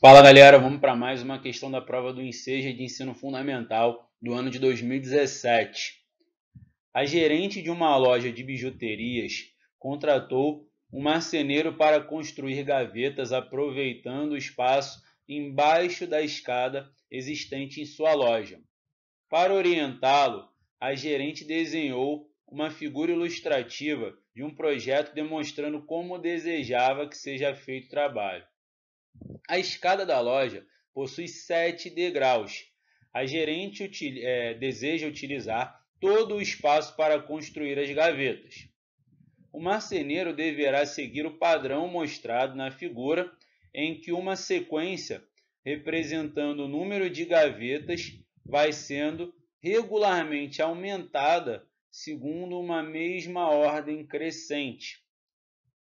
Fala galera, vamos para mais uma questão da prova do Enseja de Ensino Fundamental do ano de 2017. A gerente de uma loja de bijuterias contratou um marceneiro para construir gavetas aproveitando o espaço embaixo da escada existente em sua loja. Para orientá-lo, a gerente desenhou uma figura ilustrativa de um projeto demonstrando como desejava que seja feito o trabalho. A escada da loja possui sete degraus. A gerente util, é, deseja utilizar todo o espaço para construir as gavetas. O marceneiro deverá seguir o padrão mostrado na figura, em que uma sequência representando o número de gavetas vai sendo regularmente aumentada segundo uma mesma ordem crescente.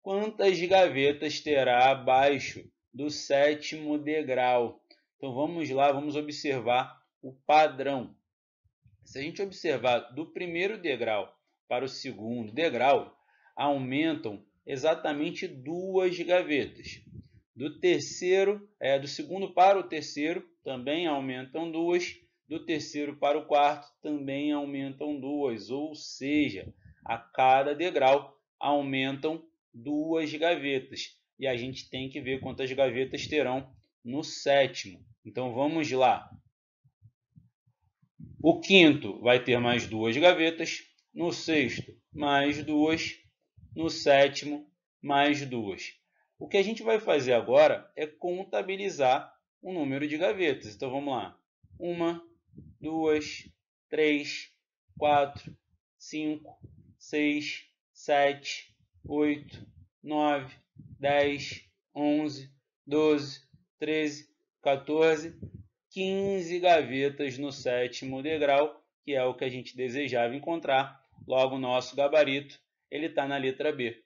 Quantas gavetas terá abaixo do sétimo degrau? Então vamos lá, vamos observar o padrão. Se a gente observar do primeiro degrau para o segundo degrau, aumentam exatamente duas gavetas. Do terceiro, é, do segundo para o terceiro, também aumentam duas, do terceiro para o quarto também aumentam duas, ou seja, a cada degrau aumentam duas gavetas. E a gente tem que ver quantas gavetas terão no sétimo. Então vamos lá. O quinto vai ter mais duas gavetas, no sexto mais duas, no sétimo mais duas. O que a gente vai fazer agora é contabilizar o número de gavetas. Então vamos lá. Uma, duas, três, quatro, cinco, seis, sete, oito, nove, dez, onze, doze, treze, 14, 15 gavetas no sétimo degrau, que é o que a gente desejava encontrar. Logo, nosso gabarito ele está na letra B.